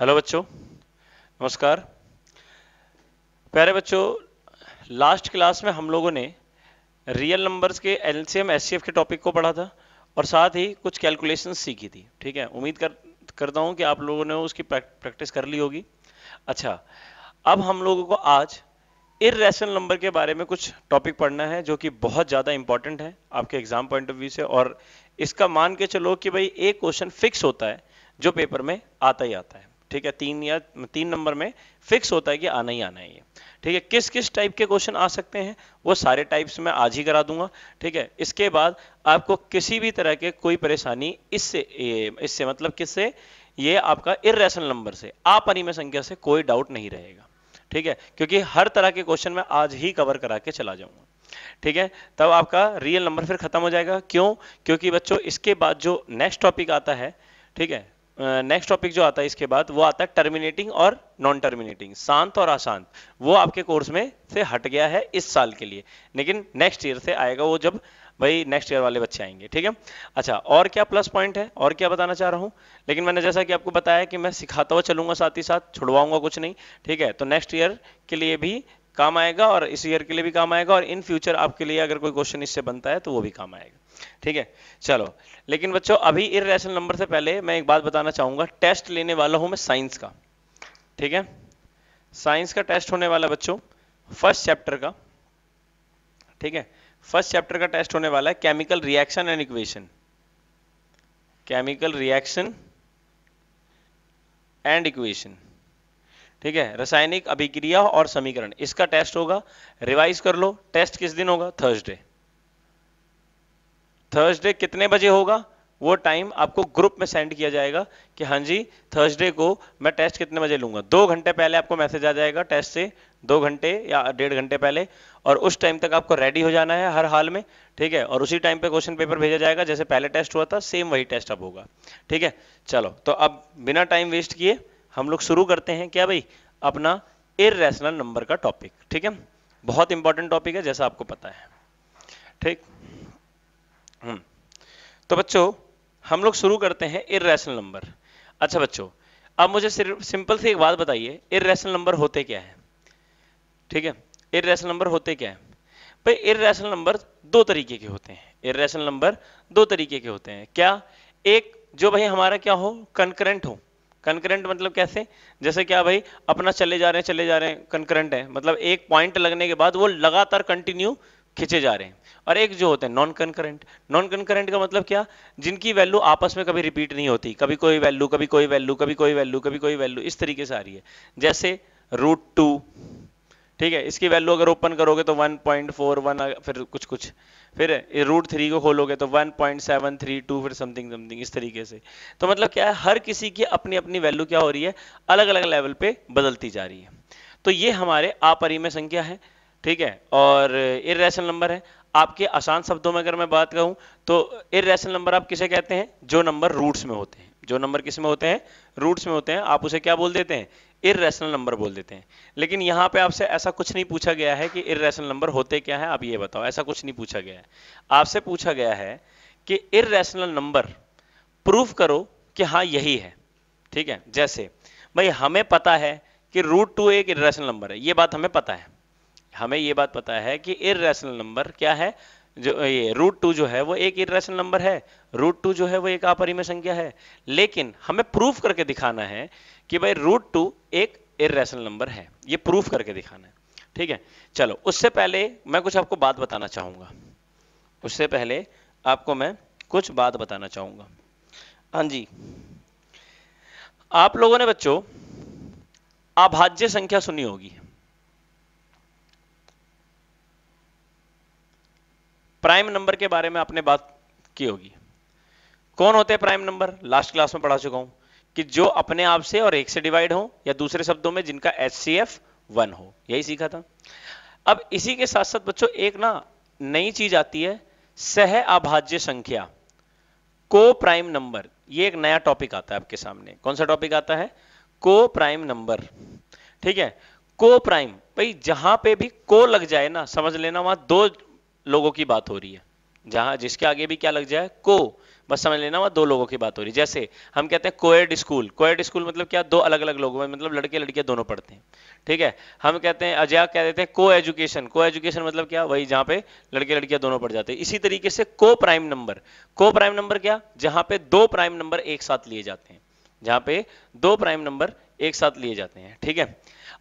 Hello बच्चों नमस्कार प्यारे बच्चों लास्ट क्लास में हम लोगों ने रियल नंबर्स के एलसीएम एससीएफ के टॉपिक को पढ़ा था और साथ ही कुछ कैलकुलेशन सीखी थी ठीक है उम्मीद कर करता हूँ कि आप लोगों ने उसकी प्रैक्टिस कर ली होगी अच्छा अब हम लोगों को आज इेशनल नंबर के बारे में कुछ टॉपिक पढ़ना है जो कि बहुत ज़्यादा इंपॉर्टेंट है आपके एग्जाम पॉइंट ऑफ व्यू से और इसका मान के चलो कि भाई एक क्वेश्चन फिक्स होता है जो पेपर में आता ही आता है ठीक है तीन या तीन नंबर में फिक्स होता है कि आना ही आना है ये ठीक है किस किस टाइप के क्वेश्चन आ सकते हैं वो सारे टाइप्स मैं आज ही करा दूंगा ठीक है इसके बाद आपको किसी भी तरह के कोई परेशानी इससे इससे मतलब किससे ये आपका इेशनल नंबर से अपरिमेय संख्या से कोई डाउट नहीं रहेगा ठीक है क्योंकि हर तरह के क्वेश्चन में आज ही कवर करा के चला जाऊंगा ठीक है तब आपका रियल नंबर फिर खत्म हो जाएगा क्यों क्योंकि बच्चों इसके बाद जो नेक्स्ट टॉपिक आता है ठीक है नेक्स्ट टॉपिक जो आता है इसके बाद वो आता है टर्मिनेटिंग और नॉन टर्मिनेटिंग शांत और अशांत वो आपके कोर्स में से हट गया है इस साल के लिए लेकिन नेक्स्ट ईयर से आएगा वो जब भाई नेक्स्ट ईयर वाले बच्चे आएंगे ठीक है अच्छा और क्या प्लस पॉइंट है और क्या बताना चाह रहा हूँ लेकिन मैंने जैसा कि आपको बताया कि मैं सिखाता हुआ चलूंगा साथ ही साथ छुड़वाऊंगा कुछ नहीं ठीक है तो नेक्स्ट ईयर के लिए भी काम आएगा और इस ईयर के लिए भी काम आएगा और इन फ्यूचर आपके लिए अगर कोई क्वेश्चन इससे बनता है तो वो भी काम आएगा ठीक है चलो लेकिन बच्चों अभी इरेशनल नंबर से पहले मैं एक बात बताना चाहूंगा टेस्ट लेने वाला हूं मैं साइंस का ठीक है साइंस का टेस्ट होने वाला बच्चों फर्स्ट चैप्टर का ठीक है फर्स्ट चैप्टर का टेस्ट होने वाला है chemical reaction and equation chemical reaction and equation ठीक है रासायनिक अभिक्रिया और समीकरण इसका टेस्ट होगा रिवाइज कर लो टेस्ट किस दिन होगा थर्सडे थर्सडे कितने बजे होगा वो टाइम आपको ग्रुप में सेंड किया जाएगा कि हाँ जी थर्सडे को मैं टेस्ट कितने बजे लूंगा दो घंटे पहले आपको मैसेज आ जाएगा टेस्ट से दो घंटे या डेढ़ घंटे पहले और उस टाइम तक आपको रेडी हो जाना है हर हाल में ठीक है और उसी टाइम पे क्वेश्चन पेपर भेजा जाएगा जैसे पहले टेस्ट हुआ था सेम वही टेस्ट अब होगा ठीक है चलो तो अब बिना टाइम वेस्ट किए हम लोग शुरू करते हैं क्या भाई अपना इेशनल नंबर का टॉपिक ठीक है बहुत इंपॉर्टेंट टॉपिक है जैसा आपको पता है ठीक हम्म। तो बच्चों हम लोग शुरू करते हैं इेशनल नंबर अच्छा बच्चों अब मुझे सिर्फ सिंपल सी एक बात बताइए इेशनल नंबर होते क्या है ठीक है इेशनल नंबर होते क्या है भाई इेशनल नंबर दो तरीके के होते हैं इेशनल नंबर दो तरीके के होते हैं क्या एक जो भाई हमारा क्या हो कंकरेंट हो कंकरेंट मतलब कैसे जैसे क्या भाई अपना चले जा रहे हैं चले जा रहे हैं कंकरेंट है मतलब एक पॉइंट लगने के बाद वो लगातार कंटिन्यू खींचे जा रहे हैं और एक जो होते हैं नॉन कंकरेंट नॉन कंकरेंट का मतलब क्या जिनकी वैल्यू आपस में कभी रिपीट नहीं होती कभी कोई वैल्यू कभी कोई वैल्यू कभी कोई वैल्यू कभी कोई वैल्यू इस तरीके से आ रही है जैसे रूट टू ठीक है इसकी वैल्यू अगर ओपन करोगे तो 1.41 फिर कुछ कुछ फिर रूट थ्री को खोलोगे तो 1.732 फिर समथिंग समथिंग इस तरीके से तो मतलब क्या है हर किसी की अपनी अपनी वैल्यू क्या हो रही है अलग अलग लेवल पे बदलती जा रही है तो ये हमारे में संख्या है ठीक है और इेशनल नंबर है आपके आसान शब्दों में अगर मैं बात करूं तो इेशनल नंबर आप किसे कहते हैं जो नंबर रूट्स में होते हैं जो नंबर किस में होते हैं रूट्स में होते हैं आप उसे क्या बोल देते हैं इेशनल नंबर बोल देते हैं लेकिन यहाँ पे आपसे ऐसा कुछ नहीं पूछा गया है कि इेशनल नंबर होते क्या है आप ये बताओ ऐसा कुछ नहीं पूछा गया है आपसे पूछा गया है कि इेशनल नंबर प्रूफ करो कि हाँ यही है ठीक है जैसे भाई हमें पता है कि रूट टू एक इेशनल नंबर है ये बात हमें पता है हमें ये बात पता है कि इेशनल नंबर क्या है जो ये रूट टू जो है वो एक इेशनल नंबर है रूट टू जो है वो एक अपरिमेय संख्या है लेकिन हमें प्रूफ करके दिखाना है कि भाई रूट टू एक इेशनल नंबर है ये प्रूफ करके दिखाना है ठीक है चलो उससे पहले मैं कुछ आपको बात बताना चाहूंगा उससे पहले आपको मैं कुछ बात बताना चाहूंगा हाँ जी आप लोगों ने बच्चों अभाज्य संख्या सुनी होगी प्राइम नंबर के बारे में आपने बात की होगी कौन होते हैं प्राइम नंबर लास्ट क्लास में पढ़ा चुका हूं कि जो अपने आप से और एक से डिवाइड हो या दूसरे शब्दों में जिनका एच सी एफ वन हो यही सीखा था अब इसी के साथ साथ बच्चों एक ना नई चीज आती है सह अभाज्य संख्या को प्राइम नंबर ये एक नया टॉपिक आता है आपके सामने कौन सा टॉपिक आता है को प्राइम नंबर ठीक है को प्राइम भाई जहां पे भी को लग जाए ना समझ लेना वहां दो लोगों की बात हो रही है जहां जिसके आगे भी क्या लग जाए को बस समझ लेना वहां दो लोगों की बात हो रही है जैसे हम कहते हैं कोएड स्कूल कोएड स्कूल मतलब क्या दो अलग अलग लोगों में मतलब लड़के लड़कियां दोनों पढ़ते हैं ठीक है हम कहते हैं अजय कह देते हैं को एजुकेशन को एजुकेशन मतलब क्या वही जहां पे लड़के लड़कियां दोनों पढ़ जाते हैं इसी तरीके से coprime number coprime number क्या जहां पे दो प्राइम नंबर एक साथ लिए जाते हैं जहां पे दो प्राइम नंबर एक साथ लिए जाते हैं ठीक है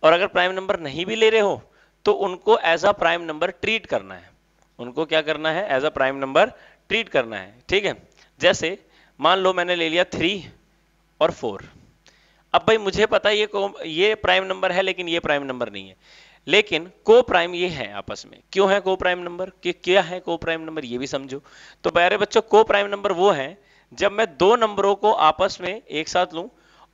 और अगर प्राइम नंबर नहीं भी ले रहे हो तो उनको as a prime number treat करना है उनको क्या करना है as a prime number treat करना है ठीक है जैसे मान लो मैंने ले लिया थ्री और फोर अब भाई मुझे पता ये को ये प्राइम नंबर है लेकिन ये प्राइम नंबर नहीं है लेकिन को प्राइम ये है आपस में क्यों है को प्राइम नंबर क्या है को प्राइम नंबर ये भी समझो तो प्यारे बच्चों को प्राइम नंबर वो है जब मैं दो नंबरों को आपस में एक साथ लूं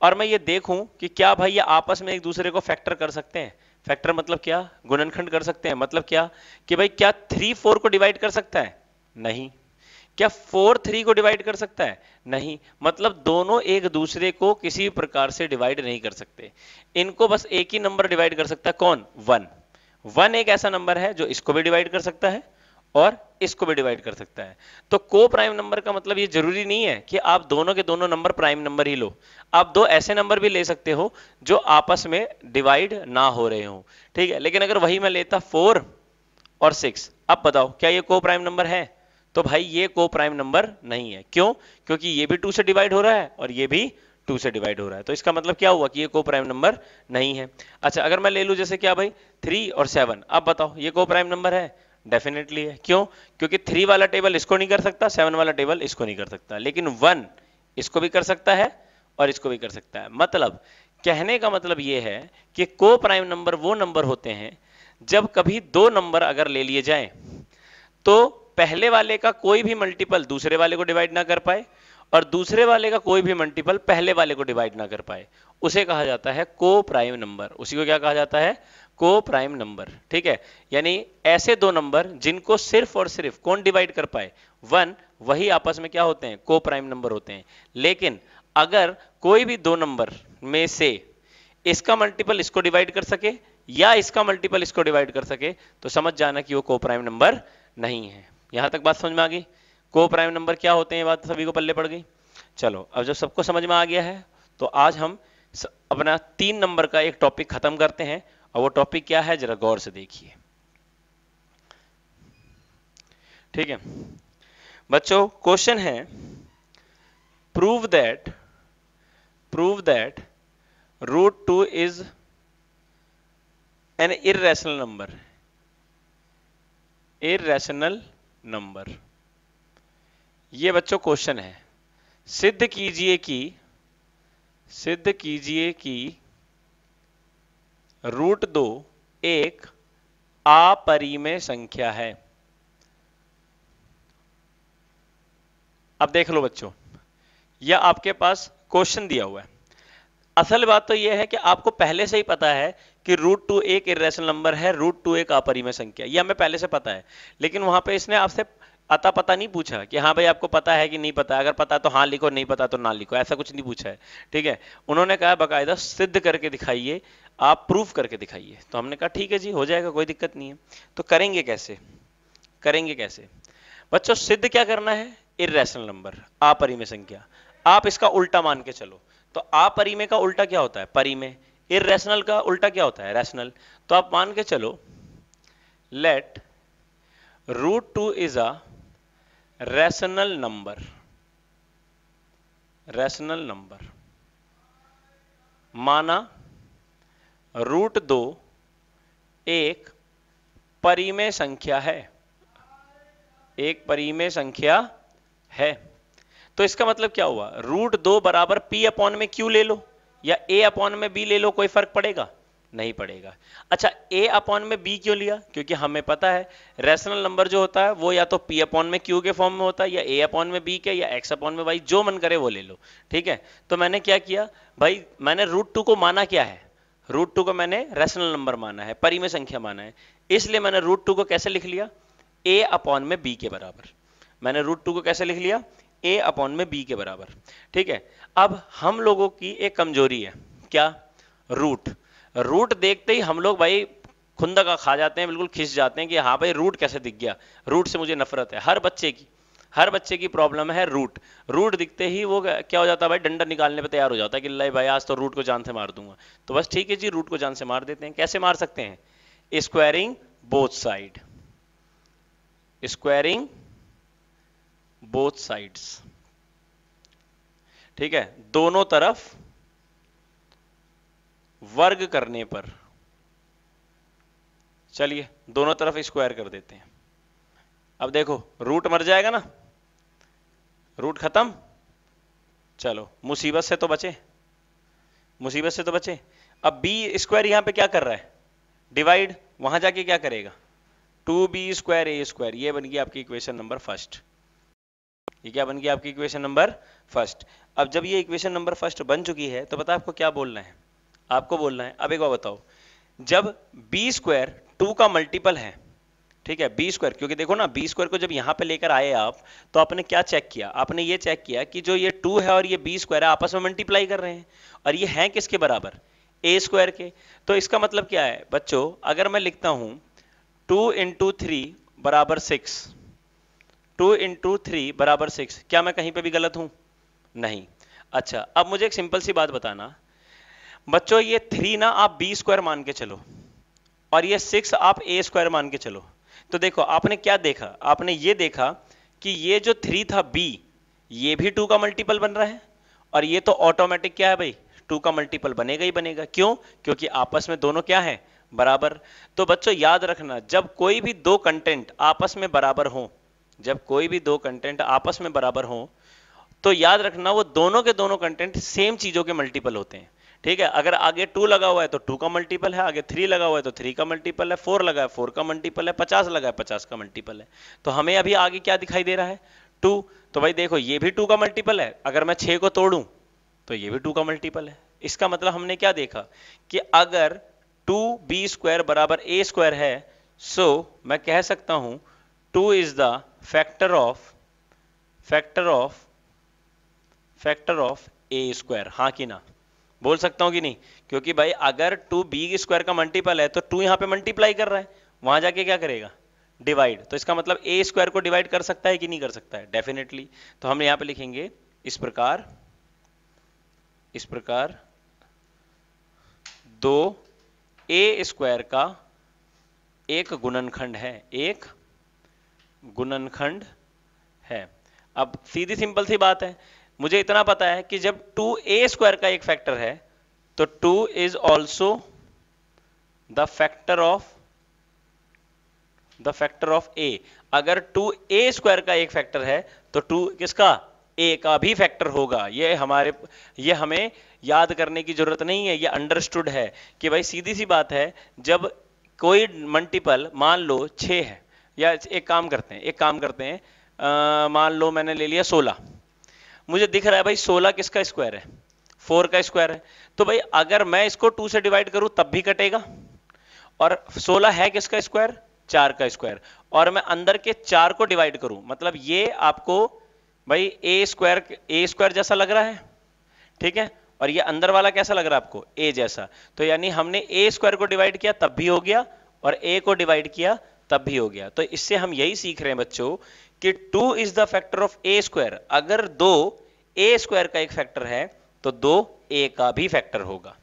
और मैं ये देखूं कि क्या भाई ये आपस में एक दूसरे को फैक्टर कर सकते हैं फैक्टर मतलब क्या गुणनखंड कर सकते हैं मतलब क्या कि भाई क्या थ्री फोर को डिवाइड कर सकता है नहीं क्या फोर थ्री को डिवाइड कर सकता है नहीं मतलब दोनों एक दूसरे को किसी प्रकार से डिवाइड नहीं कर सकते इनको बस एक ही नंबर डिवाइड कर सकता है कौन वन वन एक ऐसा नंबर है जो इसको भी डिवाइड कर सकता है और इसको भी डिवाइड कर सकता है तो को प्राइम नंबर का मतलब ये जरूरी नहीं है कि आप दोनों के दोनों नंबर प्राइम नंबर ही लो आप दो ऐसे नंबर भी ले सकते हो जो आपस में डिवाइड ना हो रहे हो ठीक है लेकिन अगर वही मैं लेता फोर और सिक्स अब बताओ क्या ये को प्राइम नंबर है तो भाई ये को प्राइम नंबर नहीं है क्यों क्योंकि ये भी टू से डिवाइड हो रहा है और ये भी टू से डिवाइड हो रहा है तो इसका मतलब क्या हुआ कि ये को प्राइम नंबर नहीं है अच्छा अगर मैं ले लू जैसे क्या भाई थ्री और सेवन अब बताओ ये को प्राइम नंबर है डेफिनेटली है क्यों क्योंकि थ्री वाला टेबल इसको नहीं कर सकता सेवन वाला टेबल इसको नहीं कर सकता लेकिन वन इसको भी कर सकता है और इसको भी कर सकता है मतलब कहने का मतलब यह है कि को प्राइम नंबर वो नंबर होते हैं जब कभी दो नंबर अगर ले लिए जाए तो पहले वाले का कोई भी मल्टीपल दूसरे वाले को डिवाइड ना कर पाए और दूसरे वाले का कोई भी मल्टीपल पहले वाले को डिवाइड ना कर पाए उसे कहा जाता है को प्राइम नंबर उसी को क्या कहा जाता है को प्राइम नंबर ठीक है यानी ऐसे दो नंबर जिनको सिर्फ और सिर्फ कौन डिवाइड कर पाए वन वही आपस में क्या होते हैं को प्राइम नंबर होते हैं लेकिन अगर कोई भी दो नंबर में से इसका मल्टीपल इसको डिवाइड कर सके या इसका मल्टीपल इसको डिवाइड कर सके तो समझ जाना कि वो को प्राइम नंबर नहीं है यहां तक बात समझ में आ गई को प्राइम नंबर क्या होते हैं बात सभी को पल्ले पड़ गई चलो अब जब सबको समझ में आ गया है तो आज हम अपना तीन नंबर का एक टॉपिक खत्म करते हैं अब वो टॉपिक क्या है जरा गौर से देखिए ठीक है बच्चों क्वेश्चन है prove that prove that root two is an irrational number irrational number ये बच्चों क्वेश्चन है सिद्ध कीजिए कि सिद्ध कीजिए कि की, रूट दो एक अपरिमेय संख्या है अब देख लो बच्चों यह आपके पास क्वेश्चन दिया हुआ है असल बात तो यह है कि आपको पहले से ही पता है कि रूट टू एक इेशनल नंबर है रूट टू एक अपरिमेय संख्या यह हमें पहले से पता है लेकिन वहां पे इसने आपसे अता पता नहीं पूछा कि हाँ भाई आपको पता है कि नहीं पता अगर पता है तो हाँ लिखो नहीं पता तो ना लिखो ऐसा कुछ नहीं पूछा है ठीक है उन्होंने कहा बाकायदा सिद्ध करके दिखाइए आप प्रूफ करके दिखाइए तो हमने कहा ठीक है जी हो जाएगा कोई दिक्कत नहीं है तो करेंगे कैसे करेंगे कैसे बच्चों सिद्ध क्या करना है इेशनल नंबर अपरिमेय संख्या आप इसका उल्टा मान के चलो तो अपरिमेय का उल्टा क्या होता है परिमय इेशनल का उल्टा क्या होता है रैशनल तो आप मान के चलो let root two is a rational number rational number माना रूट दो एक परिमेय संख्या है एक परिमेय संख्या है तो इसका मतलब क्या हुआ रूट दो बराबर पी अपॉन में क्यू ले लो या ए अपॉन में बी ले लो कोई फर्क पड़ेगा नहीं पड़ेगा अच्छा ए अपॉन में बी क्यों लिया क्योंकि हमें पता है रेशनल नंबर जो होता है वो या तो पी अपॉन में क्यू के फॉर्म में होता है या ए अपॉन में बी के या एक्स अपॉन में वाई जो मन करे वो ले लो ठीक है तो मैंने क्या किया भाई मैंने रूट टू को माना क्या है रूट टू को मैंने रेशनल नंबर माना है परिमेय संख्या माना है इसलिए मैंने रूट टू को कैसे लिख लिया ए अपॉन में बी के बराबर मैंने रूट टू को कैसे लिख लिया ए अपॉन में बी के बराबर ठीक है अब हम लोगों की एक कमजोरी है क्या रूट रूट देखते ही हम लोग भाई खुंदा का खा जाते हैं बिल्कुल खिंच जाते हैं कि हाँ भाई रूट कैसे दिख गया रूट से मुझे नफरत है हर बच्चे की हर बच्चे की प्रॉब्लम है रूट रूट दिखते ही वो क्या हो जाता है भाई डंडा निकालने पे तैयार हो जाता है कि लाई भाई आज तो रूट को जान से मार दूंगा तो बस ठीक है जी रूट को जान से मार देते हैं कैसे मार सकते हैं squaring both side squaring both sides ठीक है दोनों तरफ वर्ग करने पर चलिए दोनों तरफ स्क्वायर कर देते हैं अब देखो रूट मर जाएगा ना रूट खत्म चलो मुसीबत से तो बचे मुसीबत से तो बचे अब बी स्क्वायर यहां पे क्या कर रहा है डिवाइड वहां जाके क्या करेगा two B square A square यह बन गया आपकी इक्वेशन नंबर फर्स्ट ये क्या बन गया आपकी इक्वेशन नंबर फर्स्ट अब जब ये इक्वेशन नंबर फर्स्ट बन चुकी है तो पता आपको क्या बोलना है आपको बोलना है अब एक बार बताओ जब बी स्क्वायर टू का मल्टीपल है ठीक है बी स्क्वायर क्योंकि देखो ना बी स्क्वायर को जब यहां पे लेकर आए आप तो आपने क्या चेक किया आपने ये चेक किया कि जो ये टू है और ये बी स्क्वायर है आपस में मल्टीप्लाई कर रहे हैं और ये है किसके बराबर ए स्क्वायर के तो इसका मतलब क्या है बच्चों अगर मैं लिखता हूं टू इंटू थ्री बराबर सिक्स टू इंटू थ्री बराबर सिक्स क्या मैं कहीं पे भी गलत हूं नहीं अच्छा अब मुझे एक सिंपल सी बात बताना बच्चों ये थ्री ना आप बी स्क्वायर मान के चलो और ये सिक्स आप ए स्क्वायर मान के चलो तो देखो आपने क्या देखा आपने ये देखा कि ये जो थ्री था बी ये भी टू का मल्टीपल बन रहा है और ये तो ऑटोमेटिक क्या है भाई टू का मल्टीपल बनेगा ही बनेगा क्यों क्योंकि आपस में दोनों क्या है बराबर तो बच्चों याद रखना जब कोई भी दो कंटेंट आपस में बराबर हो जब कोई भी दो कंटेंट आपस में बराबर हो तो याद रखना वो दोनों के दोनों कंटेंट सेम चीजों के मल्टीपल होते हैं ठीक है अगर आगे टू लगा हुआ है तो टू का मल्टीपल है आगे थ्री लगा हुआ है तो थ्री का मल्टीपल है फोर लगा है फोर का मल्टीपल है पचास लगा है पचास का मल्टीपल है तो हमें अभी आगे क्या दिखाई दे रहा है टू तो भाई देखो ये भी टू का मल्टीपल है अगर मैं छे को तोड़ूं तो ये भी टू का मल्टीपल है इसका मतलब हमने क्या देखा कि अगर टू बी स्क्वायर बराबर ए स्क्वायर है सो so, मैं कह सकता हूं two is the factor of factor of factor of A square हाँ कि ना बोल सकता हूं कि नहीं क्योंकि भाई अगर टू बी स्क्वायर का मल्टीपल है तो टू यहां पे मल्टीप्लाई कर रहा है वहां जाके क्या करेगा डिवाइड तो इसका मतलब ए स्क्वायर को डिवाइड कर सकता है कि नहीं कर सकता है डेफिनेटली तो हम यहां पे लिखेंगे इस प्रकार इस प्रकार दो ए स्क्वायर का एक गुणनखंड है एक गुणनखंड है अब सीधी सिंपल सी बात है मुझे इतना पता है कि जब टू ए स्क्वायर का एक फैक्टर है तो two is also the factor of the factor of A अगर टू ए स्क्वायर का एक फैक्टर है तो टू किसका ए का भी फैक्टर होगा ये हमारे ये हमें याद करने की जरूरत नहीं है ये अंडरस्टूड है कि भाई सीधी सी बात है जब कोई मल्टीपल मान लो छ है या एक काम करते हैं एक काम करते हैं मान लो मैंने ले लिया सोलह मुझे दिख रहा है भाई सोलह किसका स्क्वायर है फोर का स्क्वायर है तो भाई अगर मैं इसको टू से डिवाइड करूं तब भी कटेगा और सोलह है किसका स्क्वायर चार का स्क्वायर और मैं अंदर के चार को डिवाइड करूं मतलब ये आपको भाई ए स्क्वायर ए स्क्वायर जैसा लग रहा है ठीक है और ये अंदर वाला कैसा लग रहा है आपको ए जैसा तो यानी हमने ए स्क्वायर को डिवाइड किया तब भी हो गया और ए को डिवाइड किया तब भी हो गया तो इससे हम यही सीख रहे हैं बच्चों कि two is the factor of A square अगर दो ए स्क्वायर का एक फैक्टर है तो दो ए का भी फैक्टर होगा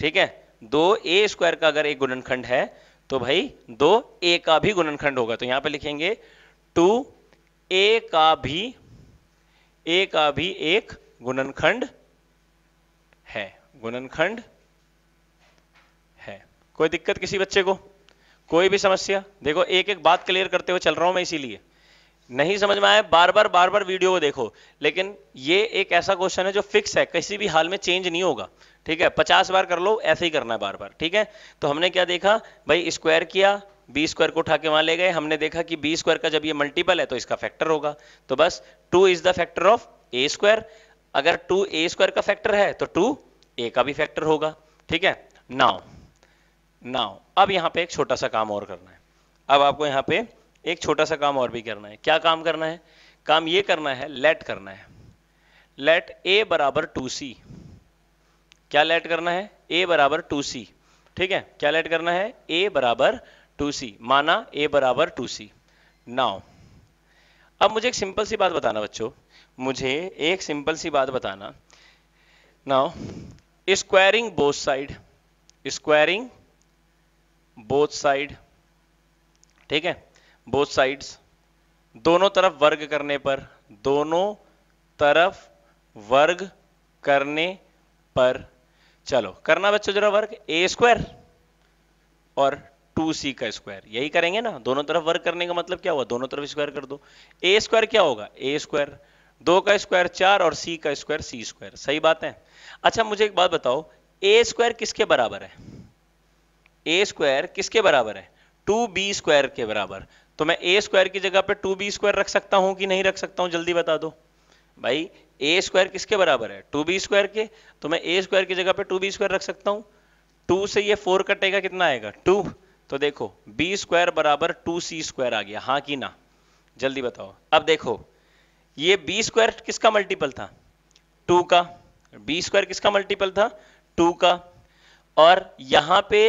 ठीक है दो ए स्क्वायर का अगर एक गुणनखंड है तो भाई दो ए का भी गुणनखंड होगा तो यहां पे लिखेंगे टू ए का भी ए का भी एक गुणनखंड है गुणनखंड है कोई दिक्कत किसी बच्चे को कोई भी समस्या देखो एक एक बात क्लियर करते हुए चल रहा हूं मैं इसीलिए नहीं समझ में आया बार बार बार बार वीडियो को देखो लेकिन ये एक ऐसा क्वेश्चन है जो फिक्स है किसी भी हाल में चेंज नहीं होगा ठीक है पचास बार कर लो ऐसे ही करना है बार बार ठीक है तो हमने क्या देखा भाई स्क्वायर किया बी स्क्वायर को उठा के वहां ले गए हमने देखा कि बी स्क्वायर का जब ये मल्टीपल है तो इसका फैक्टर होगा तो बस two is the factor of A square अगर टू ए स्क्वायर का फैक्टर है तो टू ए का भी फैक्टर होगा ठीक है नाउ नाउ अब यहां पे एक छोटा सा काम और करना है अब आपको यहां पे एक छोटा सा काम और भी करना है क्या काम करना है काम ये करना है लेट करना है लेट ए बराबर टू सी क्या लेट करना है ए बराबर टू सी ठीक है क्या लेट करना है ए बराबर टू सी माना ए बराबर टू सी नाउ अब मुझे एक सिंपल सी बात बताना बच्चों मुझे एक सिंपल सी बात बताना now squaring both side squaring both side ठीक है बोथ साइड्स दोनों तरफ वर्ग करने पर दोनों तरफ वर्ग करने पर चलो करना बच्चों जरा वर्ग ए स्क्वायर और टू सी का स्क्वायर यही करेंगे ना दोनों तरफ वर्ग करने का मतलब क्या हुआ दोनों तरफ स्क्वायर कर दो ए स्क्वायर क्या होगा ए स्क्वायर दो का स्क्वायर चार और सी का स्क्वायर सी स्क्वायर सही बात है अच्छा मुझे एक बात बताओ ए स्क्वायर किसके बराबर है ए स्क्वायर किसके बराबर है टू बी स्क्वायर के बराबर तो मैं ए स्क्वायर की जगह पे टू बी स्क्वायर रख सकता हूं कि नहीं रख सकता हूं जल्दी बता दो भाई ए स्क्वायर किसके बराबर है टू बी स्क्वायर के तो मैं ए स्क्वायर की जगह पे टू बी स्क्वायर रख सकता हूं टू से ये फोर कटेगा कितना आएगा टू तो देखो बी स्क्वायर बराबर टू सी स्क्वायर आ गया हाँ कि ना जल्दी बताओ अब देखो ये बी स्क्वायर किसका मल्टीपल था टू का बी स्क्वायर किसका मल्टीपल था टू का और यहां पे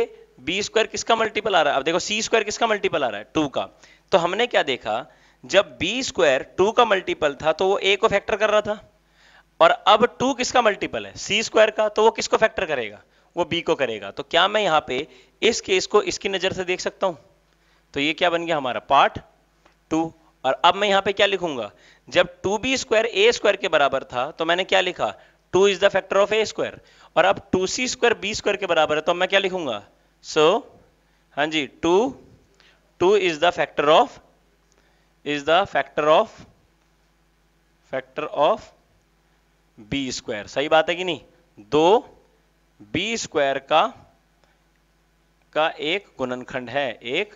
बी स्क्वायर किसका मल्टीपल आ रहा है अब देखो सी स्क्वायर किसका मल्टीपल आ रहा है टू का तो हमने क्या देखा जब बी स्क्वायर टू का मल्टीपल था तो वो ए को फैक्टर कर रहा था और अब टू किसका मल्टीपल है सी स्क्वायर का तो वो किसको फैक्टर करेगा वो बी को करेगा तो क्या मैं यहां पे इस केस को इसकी नजर से देख सकता हूं तो ये क्या बन गया हमारा पार्ट टू और अब मैं यहां पे क्या लिखूंगा जब two B square A square के बराबर था तो मैंने क्या लिखा two is the factor of A square और अब two C square B square के बराबर है तो मैं क्या लिखूंगा सो हाँ जी two two is the factor of is the factor of factor of B square सही बात है कि नहीं दो बी स्क्वायर का का एक गुणनखंड है एक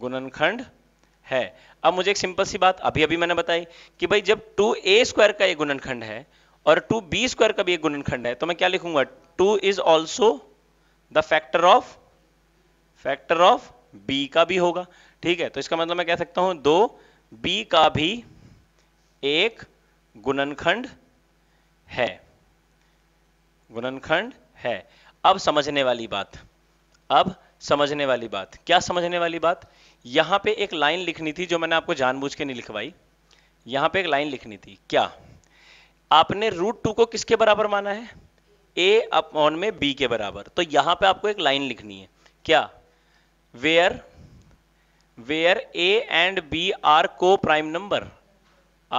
गुणनखंड है अब मुझे एक सिंपल सी बात अभी अभी मैंने बताई कि भाई जब टू ए स्क्वायर का एक गुणनखंड है और टू बी स्क्वायर का भी एक गुणनखंड है तो मैं क्या लिखूंगा two is also the factor of factor of B का भी होगा ठीक है तो इसका मतलब मैं कह सकता हूं दो बी का भी एक गुणनखंड है गुणनखंड है अब समझने वाली बात अब समझने वाली बात क्या समझने वाली बात यहां पे एक लाइन लिखनी थी जो मैंने आपको जानबूझ के नहीं लिखवाई यहां पे एक लाइन लिखनी थी क्या आपने रूट टू को किसके बराबर माना है ए अपॉन में बी के बराबर तो यहां पे आपको एक लाइन लिखनी है क्या where where A and B are coprime number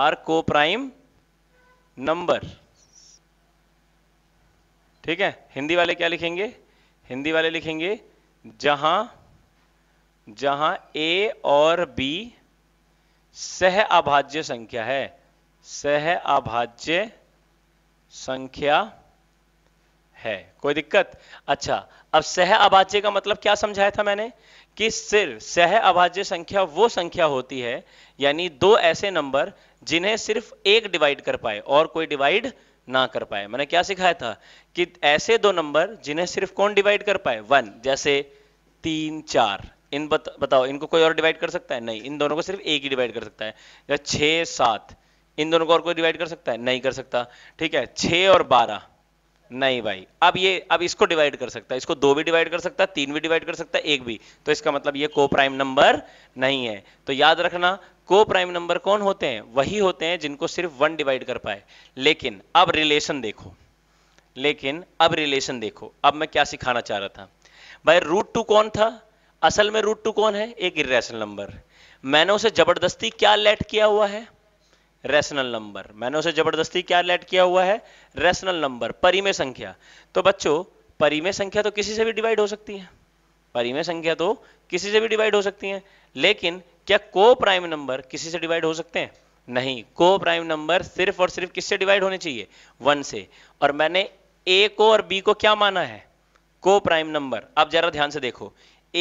are coprime number ठीक है हिंदी वाले क्या लिखेंगे हिंदी वाले लिखेंगे जहां जहां ए और बी सह अभाज्य संख्या है सह अभाज्य संख्या है कोई दिक्कत अच्छा अब सह अभाज्य का मतलब क्या समझाया था मैंने कि सिर्फ सह अभाज्य संख्या वो संख्या होती है यानी दो ऐसे नंबर जिन्हें सिर्फ एक डिवाइड कर पाए और कोई डिवाइड ना कर पाए मैंने क्या सिखाया था कि ऐसे दो नंबर जिन्हें सिर्फ कौन डिवाइड कर पाए वन जैसे तीन चार इन बत, बताओ इनको कोई और डिवाइड कर सकता है नहीं इन दोनों को सिर्फ एक ही डिवाइड कर सकता है या सात इन दोनों को और कोई डिवाइड कर सकता है नहीं कर सकता ठीक है छह और बारह नहीं भाई अब ये अब इसको डिवाइड कर सकता है इसको दो भी डिवाइड कर सकता है तीन भी डिवाइड कर सकता है एक भी तो इसका मतलब ये को प्राइम नंबर नहीं है तो याद रखना को प्राइम नंबर कौन होते हैं वही होते हैं जिनको सिर्फ वन डिवाइड कर पाए लेकिन अब रिलेशन देखो लेकिन अब रिलेशन देखो अब मैं क्या सिखाना चाह रहा था भाई रूट टू कौन था असल में रूट टू कौन है एक इेशनल नंबर मैंने उसे जबरदस्ती क्या लेट किया हुआ है रेशनल नंबर मैंने उसे जबरदस्ती क्या लेट किया हुआ है रेशनल नंबर परिमेय संख्या तो बच्चों परिमेय संख्या तो किसी से भी डिवाइड हो सकती है परिमेय संख्या तो किसी से भी डिवाइड हो सकती है लेकिन क्या को प्राइम नंबर किसी से डिवाइड हो सकते हैं नहीं को प्राइम नंबर सिर्फ और सिर्फ किससे डिवाइड होने चाहिए वन से और मैंने ए को और बी को क्या माना है को प्राइम नंबर अब जरा ध्यान से देखो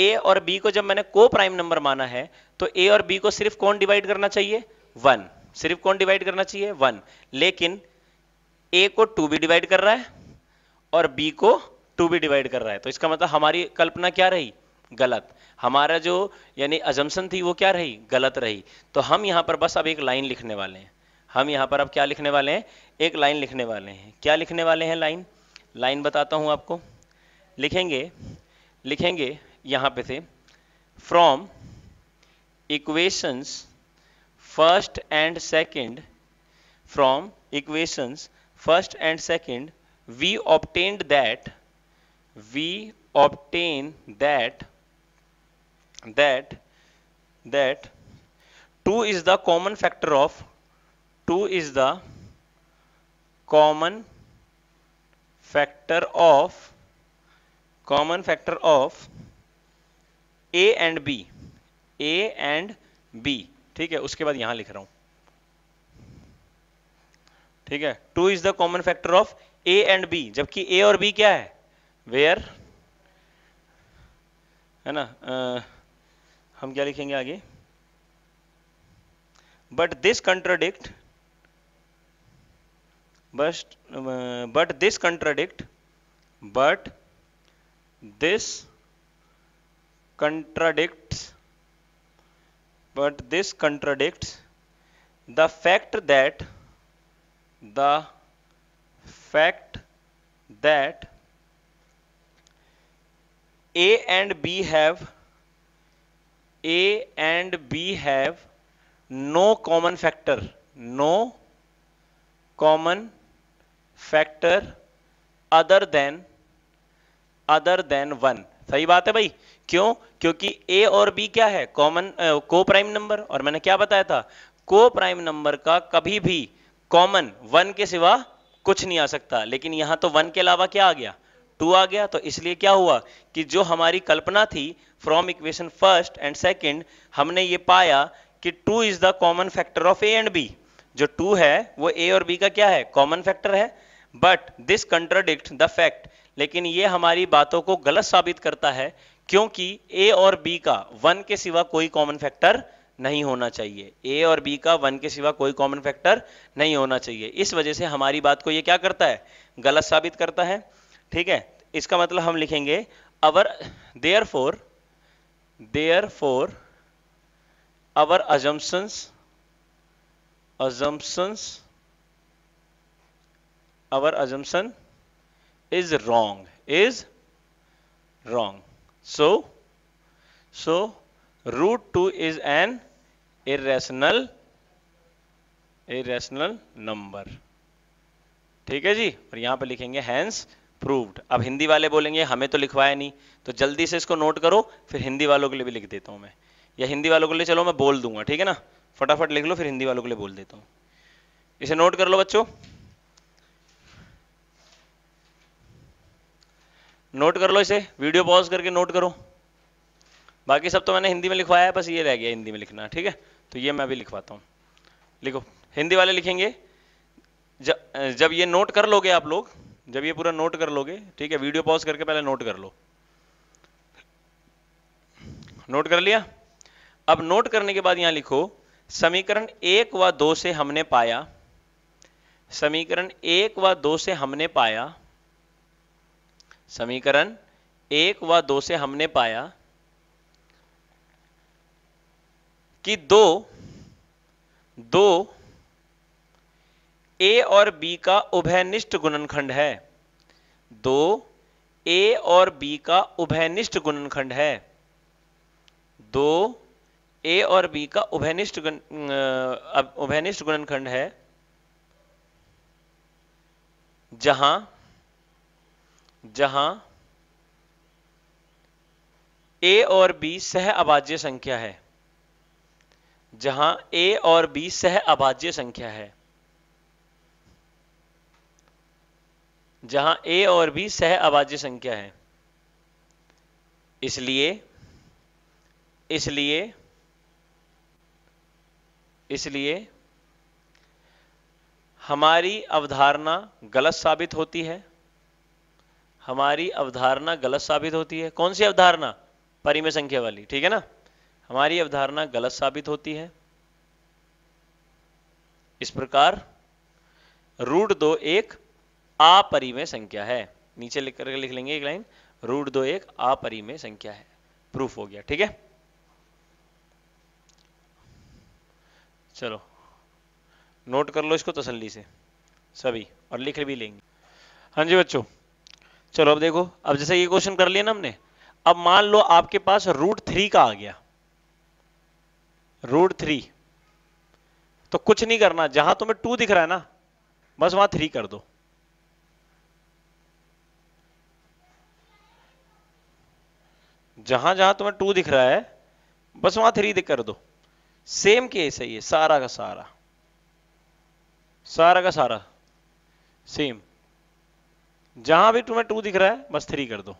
ए और बी को जब मैंने को प्राइम नंबर माना है तो ए और बी को सिर्फ कौन डिवाइड करना चाहिए वन सिर्फ कौन डिवाइड करना चाहिए वन लेकिन ए को टू भी डिवाइड कर रहा है और बी को टू भी डिवाइड कर रहा है तो इसका मतलब हमारी कल्पना क्या रही गलत हमारा जो यानी अजम्पन थी वो क्या रही गलत रही तो हम यहां पर बस अब एक लाइन लिखने वाले हैं हम यहां पर अब क्या लिखने वाले हैं एक लाइन लिखने वाले हैं क्या लिखने वाले हैं लाइन लाइन बताता हूं आपको लिखेंगे लिखेंगे यहां पे से from equations first and second from equations first and second we obtained that we obtain that that that 2 is the common factor of 2 is the common factor of common factor of a and b a and b ठीक है उसके बाद यहां लिख रहा हूं ठीक है two is the common factor of A and B जबकि ए और बी क्या है वेयर है ना आ, हम क्या लिखेंगे आगे but this contradict but but this contradict but this contradicts but this contradicts the fact that the fact that a and b have a and b have no common factor no common factor other than other than 1 सही बात है भाई क्यों क्योंकि ए और B क्या है common को प्राइम नंबर और मैंने क्या बताया था को प्राइम नंबर का कभी भी कॉमन वन के सिवा कुछ नहीं आ सकता लेकिन यहां तो वन के अलावा क्या आ गया टू आ गया तो इसलिए क्या हुआ कि जो हमारी कल्पना थी from equation first and second हमने ये पाया कि two is the common factor of A and B जो टू है वो ए और बी का क्या है कॉमन फैक्टर है but this contradict the fact लेकिन ये हमारी बातों को गलत साबित करता है क्योंकि ए और बी का वन के सिवा कोई कॉमन फैक्टर नहीं होना चाहिए ए और बी का वन के सिवा कोई कॉमन फैक्टर नहीं होना चाहिए इस वजह से हमारी बात को ये क्या करता है गलत साबित करता है ठीक है इसका मतलब हम लिखेंगे our therefore therefore our assumptions assumptions our assumption is wrong is wrong So, so root 2 is an irrational irrational number. ठीक है जी और यहां पर लिखेंगे हैंस प्रूव्ड अब हिंदी वाले बोलेंगे हमें तो लिखवाया नहीं तो जल्दी से इसको नोट करो फिर हिंदी वालों के लिए भी लिख देता हूं मैं या हिंदी वालों के लिए चलो मैं बोल दूंगा ठीक है ना फटाफट लिख लो फिर हिंदी वालों के लिए बोल देता हूं इसे नोट कर लो बच्चों नोट कर लो इसे वीडियो पॉज करके नोट करो बाकी सब तो मैंने हिंदी में लिखवाया है बस ये रह गया हिंदी में लिखना ठीक है तो ये मैं भी लिखवाता हूँ लिखो हिंदी वाले लिखेंगे जब जब ये नोट कर लोगे आप लोग जब ये पूरा नोट कर लोगे ठीक है वीडियो पॉज करके पहले नोट कर लो नोट कर लिया अब नोट करने के बाद यहां लिखो समीकरण एक व दो से हमने पाया समीकरण एक व दो से हमने पाया समीकरण एक व दो से हमने पाया कि दो दो ए और बी का उभयनिष्ठ गुणनखंड है दो ए और बी का उभयनिष्ठ गुणनखंड है दो ए और बी का उभयनिष्ठ गुण उभयनिष्ठ गुणनखंड है जहां जहां ए और बी सह अभाज्य संख्या है जहां ए और बी सह अभाज्य संख्या है जहां ए और बी सह अभाज्य संख्या है इसलिए इसलिए इसलिए हमारी अवधारणा गलत साबित होती है हमारी अवधारणा गलत साबित होती है कौन सी अवधारणा परिमय संख्या वाली ठीक है ना हमारी अवधारणा गलत साबित होती है इस प्रकार रूट दो एक अपरिमेय संख्या है नीचे लिख कर लिख लेंगे एक लाइन रूट दो एक अपरिमेय संख्या है प्रूफ हो गया ठीक है चलो नोट कर लो इसको तसल्ली से सभी और लिख भी लेंगे हाँ जी बच्चों चलो अब देखो अब जैसे ये क्वेश्चन कर लिया ना हमने अब मान लो आपके पास रूट थ्री का आ गया रूट थ्री तो कुछ नहीं करना जहां तुम्हें टू दिख रहा है ना बस वहां थ्री कर दो जहां जहां तुम्हें टू दिख रहा है बस वहां थ्री दिख कर दो सेम केस है ये सारा का सारा सारा का सारा सेम जहां भी तुम्हें टू दिख रहा है बस थ्री कर दो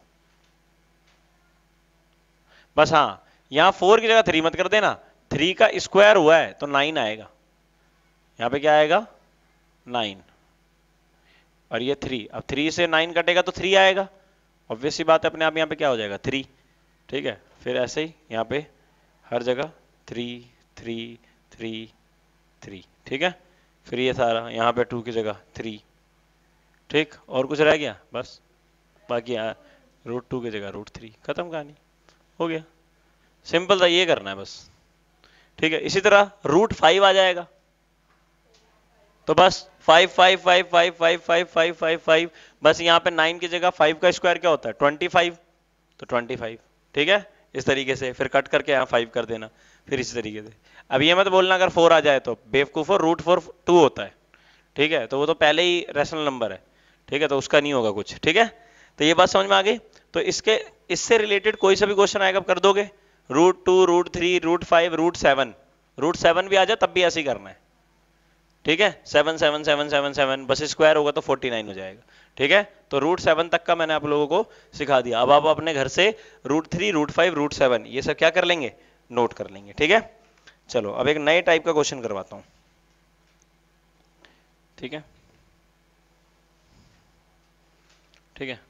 बस हाँ यहां फोर की जगह थ्री मत कर देना थ्री का स्क्वायर हुआ है तो नाइन आएगा यहां पे क्या आएगा नाइन और ये थ्री अब थ्री से नाइन कटेगा तो थ्री आएगा ऑब्वियसली बात है अपने आप यहां पे क्या हो जाएगा थ्री ठीक है फिर ऐसे ही यहाँ पे हर जगह थ्री थ्री थ्री थ्री ठीक है फिर ये सारा यहां पे टू की जगह थ्री ठीक और कुछ रह गया बस बाकी यहाँ रूट टू की जगह रूट थ्री खत्म कहानी हो गया सिंपल था ये करना है बस ठीक है इसी तरह रूट फाइव आ जाएगा तो बस five five five five five five five five five बस यहाँ पे नाइन की जगह फाइव का स्क्वायर क्या होता है ट्वेंटी फाइव तो ट्वेंटी फाइव ठीक है इस तरीके से फिर कट करके यहाँ फाइव कर देना फिर इसी तरीके से अब ये मत बोलना अगर फोर आ जाए तो बेवकूफ और रूट फोर टू होता है ठीक है तो वो तो पहले ही रेशनल नंबर है ठीक है तो उसका नहीं होगा कुछ ठीक है तो ये बात समझ में आ गई तो इसके इससे रिलेटेड कोई सा भी क्वेश्चन आएगा कर दोगे root two root three root five root seven root seven भी आ जाए तब भी ऐसे ही करना है ठीक है seven seven seven seven seven बस स्क्वायर होगा तो फोर्टी नाइन हो जाएगा ठीक है तो रूट सेवन तक का मैंने आप लोगों को सिखा दिया अब आप अपने घर से root three root five root seven ये सब क्या कर लेंगे नोट कर लेंगे ठीक है चलो अब एक नए टाइप का क्वेश्चन करवाता हूं ठीक है ठीक है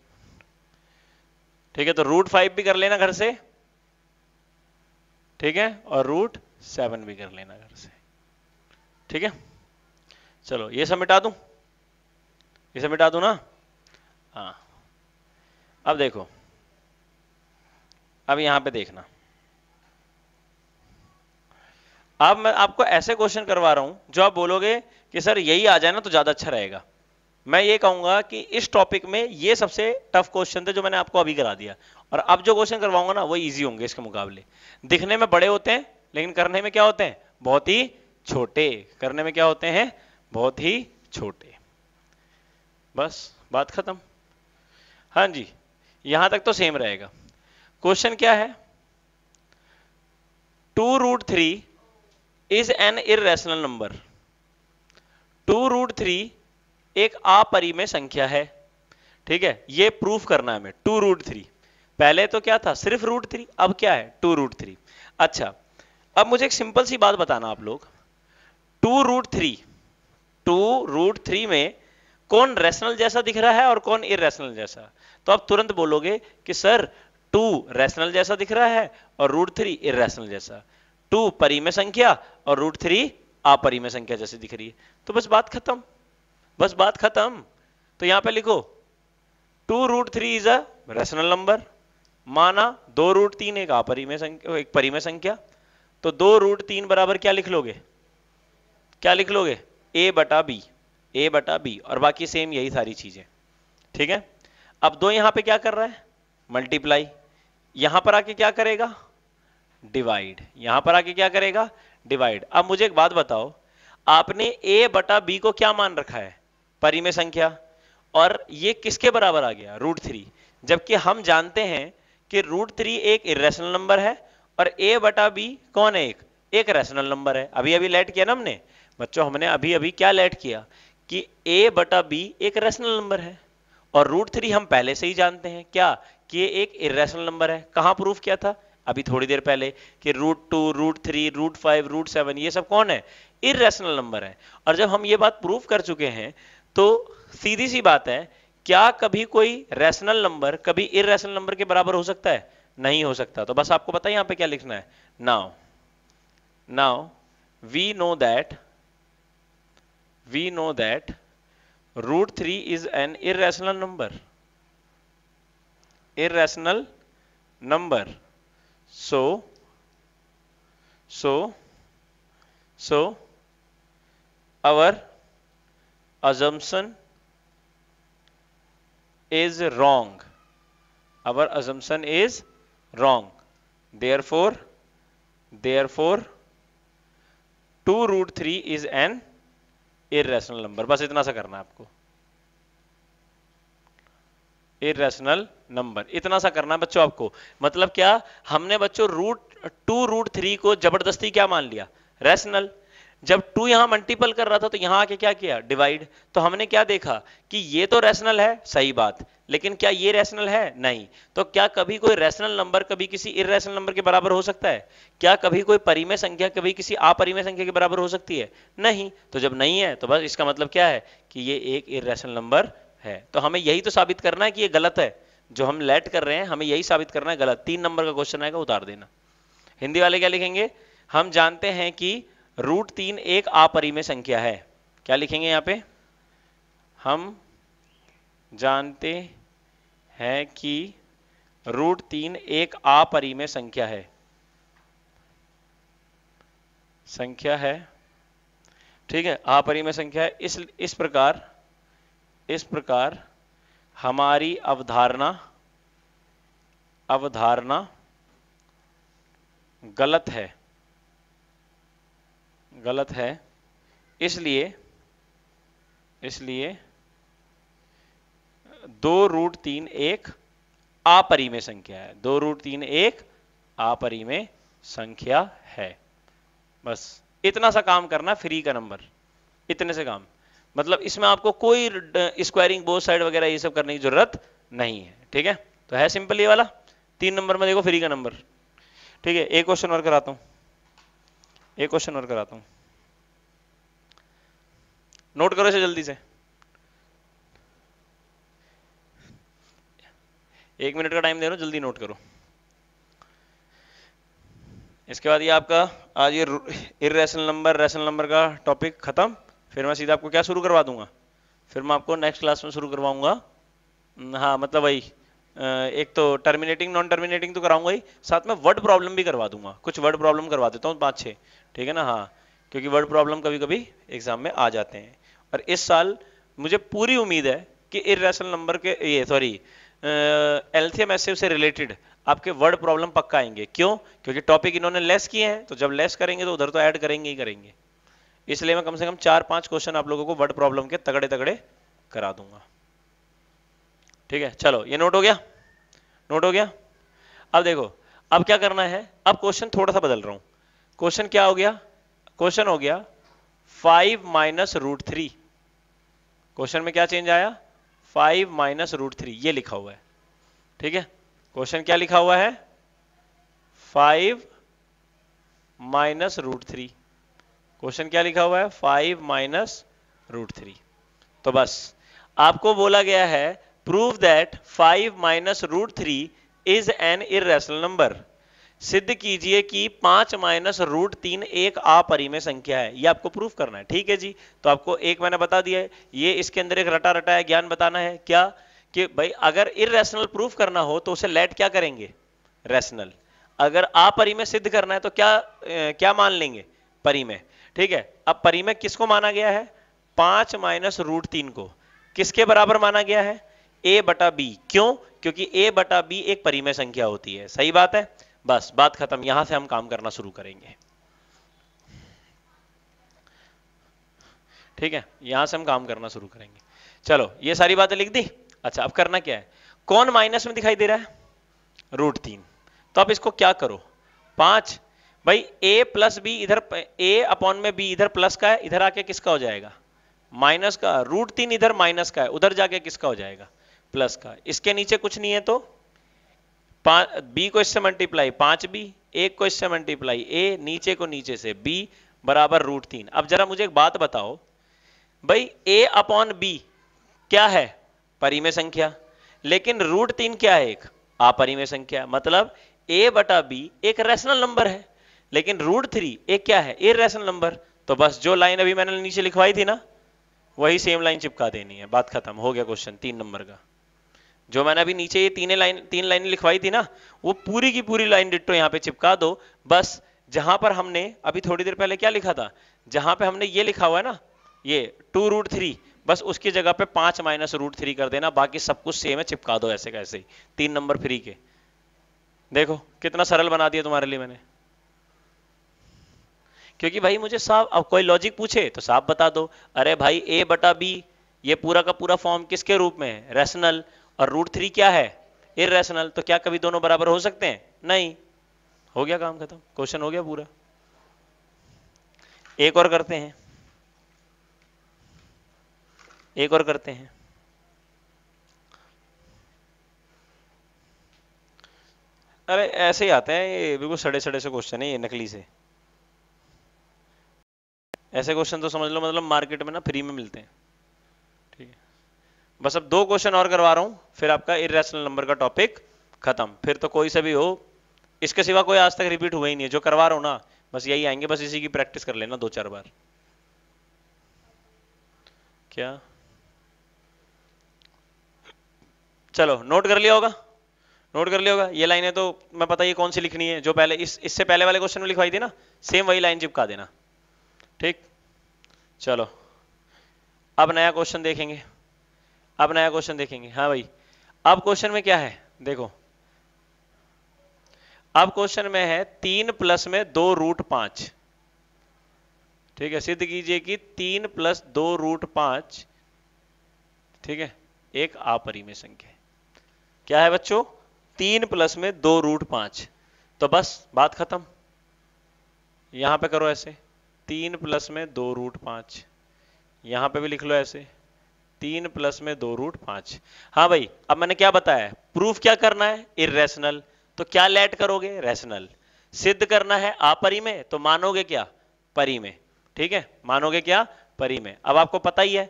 ठीक है तो रूट फाइव भी कर लेना घर से ठीक है और रूट सेवन भी कर लेना घर से ठीक है चलो ये सब मिटा दूं ये सब मिटा दूं ना हाँ अब देखो अब यहां पे देखना अब मैं आपको ऐसे क्वेश्चन करवा रहा हूं जो आप बोलोगे कि सर यही आ जाए ना तो ज्यादा अच्छा रहेगा मैं ये कहूंगा कि इस टॉपिक में ये सबसे टफ क्वेश्चन थे जो मैंने आपको अभी करा दिया और अब जो क्वेश्चन करवाऊंगा ना वो इजी होंगे इसके मुकाबले दिखने में बड़े होते हैं लेकिन करने में क्या होते हैं बहुत ही छोटे करने में क्या होते हैं बहुत ही छोटे बस बात खत्म हाँ जी यहां तक तो सेम रहेगा क्वेश्चन क्या है two root three is an irrational number two root three एक अपरिमेय संख्या है ठीक है ये प्रूफ करना है हमें टू रूट थ्री पहले तो क्या था सिर्फ रूट थ्री अब क्या है टू रूट थ्री अच्छा अब मुझे एक सिंपल सी बात बताना आप लोग two root three two root three में कौन रेशनल जैसा दिख रहा है और कौन इरेशनल जैसा तो आप तुरंत बोलोगे कि सर टू रेशनल जैसा दिख रहा है और रूट थ्री इरेशनल जैसा टू परिमय संख्या और रूट थ्री अपरिमय संख्या जैसी दिख रही है तो बस बात खत्म बस बात खत्म तो यहां पे लिखो two root three is a rational number माना दो रूट तीन एक अपरिमय संख्या एक परिमय संख्या तो दो रूट तीन बराबर क्या लिख लोगे क्या लिख लोगे ए बटा बी ए बटा बी और बाकी सेम यही सारी चीजें ठीक है अब दो यहां पे क्या कर रहा है मल्टीप्लाई यहां पर आके क्या करेगा डिवाइड यहां पर आके क्या करेगा डिवाइड अब मुझे एक बात बताओ आपने ए बटा बी को क्या मान रखा है परिमेय संख्या और ये किसके बराबर आ गया रूट थ्री जबकि हम जानते हैं कि रूट थ्री एक इेशनल नंबर है और ए बटा बी कौन है एक एक रेशनल नंबर है अभी अभी लेट किया ना हमने बच्चों हमने अभी अभी क्या लेट किया कि ए बटा बी एक रेशनल नंबर है और रूट थ्री हम पहले से ही जानते हैं क्या कि ये एक इेशनल नंबर है कहाँ प्रूफ किया था अभी थोड़ी देर पहले कि root two root three root five root seven ये सब कौन है इेशनल नंबर है और जब हम ये बात प्रूफ कर चुके हैं तो सीधी सी बात है क्या कभी कोई रैशनल नंबर कभी इेशनल नंबर के बराबर हो सकता है नहीं हो सकता तो बस आपको पता है यहां पे क्या लिखना है now now we know that we know that root three is an irrational number irrational number so so so our assumption is wrong our assumption is wrong therefore therefore 2 root 3 is an irrational number बस इतना सा करना aapko irrational number इतना सा करना बच्चों आपको मतलब क्या हमने बच्चों रूट टू रूट थ्री को जबरदस्ती क्या मान लिया रैशनल जब टू यहां मल्टीपल कर रहा था तो यहां आके क्या किया डिवाइड तो हमने क्या देखा कि ये तो रैशनल है सही बात लेकिन क्या ये रैशनल है नहीं तो क्या कभी कोई रैशनल नंबर कभी किसी इरेशनल नंबर के बराबर हो सकता है क्या कभी कोई परिमेय संख्या कभी किसी अपरिमेय संख्या के बराबर हो सकती है नहीं तो जब नहीं है तो बस इसका मतलब क्या है कि ये एक इरेशनल नंबर है तो हमें यही तो साबित करना है कि ये गलत है जो हम लेट कर रहे हैं हमें यही साबित करना है गलत तीन नंबर का क्वेश्चन आएगा उतार देना हिंदी वाले क्या लिखेंगे हम जानते हैं कि रूट तीन एक अपरिमेय संख्या है क्या लिखेंगे यहां पे हम जानते हैं कि रूट तीन एक अपरिमेय संख्या है संख्या है ठीक है अपरिमेय संख्या है इस इस प्रकार इस प्रकार हमारी अवधारणा अवधारणा गलत है गलत है इसलिए इसलिए दो रूट तीन एक में संख्या है दो रूट तीन एक में संख्या है बस इतना सा काम करना फ्री का नंबर इतने से काम मतलब इसमें आपको कोई स्क्वायरिंग बोथ साइड वगैरह ये सब करने की जरूरत नहीं है ठीक है तो है सिंपल ये वाला तीन नंबर में देखो फ्री का नंबर ठीक है एक क्वेश्चन और कराता हूं एक क्वेश्चन और कराता हूं नोट करो इसे जल्दी से एक मिनट का टाइम दे रहा हूं जल्दी नोट करो इसके बाद ये आपका आज ये इेशनल नंबर रेशनल नंबर का टॉपिक खत्म फिर मैं सीधा आपको क्या शुरू करवा दूंगा फिर मैं आपको नेक्स्ट क्लास में शुरू करवाऊंगा हाँ मतलब वही एक तो टर्मिनेटिंग नॉन टर्मिनेटिंग तो कराऊंगा ही साथ में वर्ड प्रॉब्लम भी करवा दूंगा कुछ वर्ड प्रॉब्लम करवा देता हूँ पाँच छः ठीक है ना हाँ क्योंकि वर्ड प्रॉब्लम कभी कभी एग्जाम में आ जाते हैं और इस साल मुझे पूरी उम्मीद है कि इरेशनल नंबर के ये सॉरी एल्थियम एस से रिलेटेड आपके वर्ड प्रॉब्लम पक्का आएंगे क्यों क्योंकि टॉपिक इन्होंने लेस किए हैं तो जब लेस करेंगे तो उधर तो ऐड करेंगे ही करेंगे इसलिए मैं कम से कम चार पांच क्वेश्चन आप लोगों को वर्ड प्रॉब्लम के तगड़े तगड़े करा दूंगा ठीक है चलो ये नोट हो गया नोट हो गया अब देखो अब क्या करना है अब क्वेश्चन थोड़ा सा बदल रहा हूं क्वेश्चन क्या हो गया क्वेश्चन हो गया five minus root three question में क्या चेंज आया फाइव माइनस रूट थ्री ये लिखा हुआ है ठीक है क्वेश्चन क्या लिखा हुआ है five minus root three question क्या लिखा हुआ है फाइव माइनस रूट थ्री तो बस आपको बोला गया है prove that 5 minus root three is an irrational number सिद्ध कीजिए कि पांच माइनस रूट तीन एक आपरी में संख्या है ये आपको प्रूफ करना है ठीक है जी तो आपको एक मैंने बता दिया है ये इसके अंदर एक रटा रटा है ज्ञान बताना है क्या कि भाई अगर इेशनल प्रूफ करना हो तो उसे लेट क्या करेंगे रेशनल अगर आपरी में सिद्ध करना है तो क्या ए, क्या मान लेंगे परी में ठीक है अब परी में किसको माना गया है पांच माइनस रूट तीन को किसके बराबर माना गया है ए बटा बी क्यों क्योंकि ए बटा बी एक परिमय संख्या होती है सही बात है बस बात खत्म यहां से हम काम करना शुरू करेंगे ठीक है यहां से हम काम करना शुरू करेंगे चलो ये सारी बातें लिख दी अच्छा अब करना क्या है कौन माइनस में दिखाई दे रहा है रूट तीन तो आप इसको क्या करो पांच भाई ए प्लस बी इधर ए अपॉन में बी इधर प्लस का है इधर आके किसका हो जाएगा माइनस का रूट तीन इधर माइनस का है उधर जाके किसका हो जाएगा प्लस का इसके नीचे कुछ नहीं है तो बी को इससे मल्टीप्लाई पांच बी एक को इससे मल्टीप्लाई ए नीचे को नीचे से बी बराबर रूट तीन अब जरा मुझे एक बात बताओ भाई ए अपॉन बी क्या है परिमेय संख्या लेकिन रूट तीन क्या है एक अपरिमेय संख्या मतलब ए बटा बी एक रेशनल नंबर है लेकिन रूट थ्री एक क्या है ए रेशनल नंबर तो बस जो लाइन अभी मैंने नीचे लिखवाई थी ना वही सेम लाइन चिपका देनी है बात खत्म हो गया क्वेश्चन तीन नंबर का जो मैंने अभी नीचे ये तीन लाइन तीन लाइन लिखवाई थी ना वो पूरी की पूरी लाइन डिट्टो यहाँ पे चिपका दो बस जहां पर हमने अभी थोड़ी देर पहले क्या लिखा था जहां पे हमने ये लिखा हुआ है ना ये टू रूट थ्री बस उसकी जगह पे पांच माइनस रूट थ्री कर देना बाकी सब कुछ सेम है चिपका दो ऐसे कैसे ही तीन नंबर फ्री के देखो कितना सरल बना दिया तुम्हारे लिए मैंने क्योंकि भाई मुझे साफ अब कोई लॉजिक पूछे तो साफ बता दो अरे भाई ए बटा बी ये पूरा का पूरा फॉर्म किसके रूप में है रेशनल और रूट थ्री क्या है इेशनल तो क्या कभी दोनों बराबर हो सकते हैं नहीं हो गया काम खत्म क्वेश्चन हो गया पूरा एक और करते हैं एक और करते हैं अरे ऐसे ही आते हैं ये बिल्कुल सड़े सड़े से क्वेश्चन है ये नकली से ऐसे क्वेश्चन तो समझ लो मतलब मार्केट में ना फ्री में मिलते हैं बस अब दो क्वेश्चन और करवा रहा हूं फिर आपका इेशनल नंबर का टॉपिक खत्म फिर तो कोई सा भी हो इसके सिवा कोई आज तक रिपीट हुआ ही नहीं है जो करवा रहा हूं ना बस यही आएंगे बस इसी की प्रैक्टिस कर लेना दो चार बार क्या चलो नोट कर लिया होगा नोट कर लिया होगा ये लाइन है तो मैं पता ये कौन सी लिखनी है जो पहले इस इससे पहले वाले क्वेश्चन में लिखवाई थी ना सेम वही लाइन चिपका देना ठीक चलो अब नया क्वेश्चन देखेंगे अब नया क्वेश्चन देखेंगे हाँ भाई अब क्वेश्चन में क्या है देखो अब क्वेश्चन में है तीन प्लस में दो रूट पांच ठीक है सिद्ध कीजिए कि तीन प्लस दो रूट पांच ठीक है एक अपरिमेय संख्या क्या है बच्चों तीन प्लस में दो रूट पांच तो बस बात खत्म यहां पे करो ऐसे तीन प्लस में दो रूट पांच यहां पे भी लिख लो ऐसे तीन प्लस में दो रूट पांच हाँ भाई अब मैंने क्या बताया प्रूफ क्या करना है इरेशनल तो क्या लेट करोगे रेशनल सिद्ध करना है आपरी में तो मानोगे क्या परी में ठीक है मानोगे क्या परी में अब आपको पता ही है